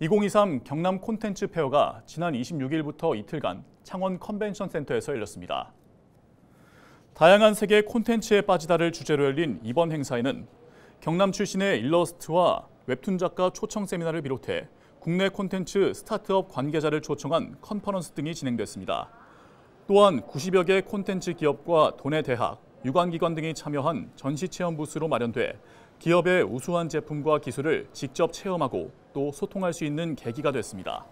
2023 경남 콘텐츠 페어가 지난 26일부터 이틀간 창원 컨벤션 센터에서 열렸습니다. 다양한 세계 콘텐츠에 빠지다를 주제로 열린 이번 행사에는 경남 출신의 일러스트와 웹툰 작가 초청 세미나를 비롯해 국내 콘텐츠 스타트업 관계자를 초청한 컨퍼런스 등이 진행됐습니다. 또한 90여 개 콘텐츠 기업과 도내 대학, 유관기관 등이 참여한 전시체험 부스로 마련돼 기업의 우수한 제품과 기술을 직접 체험하고 또 소통할 수 있는 계기가 됐습니다.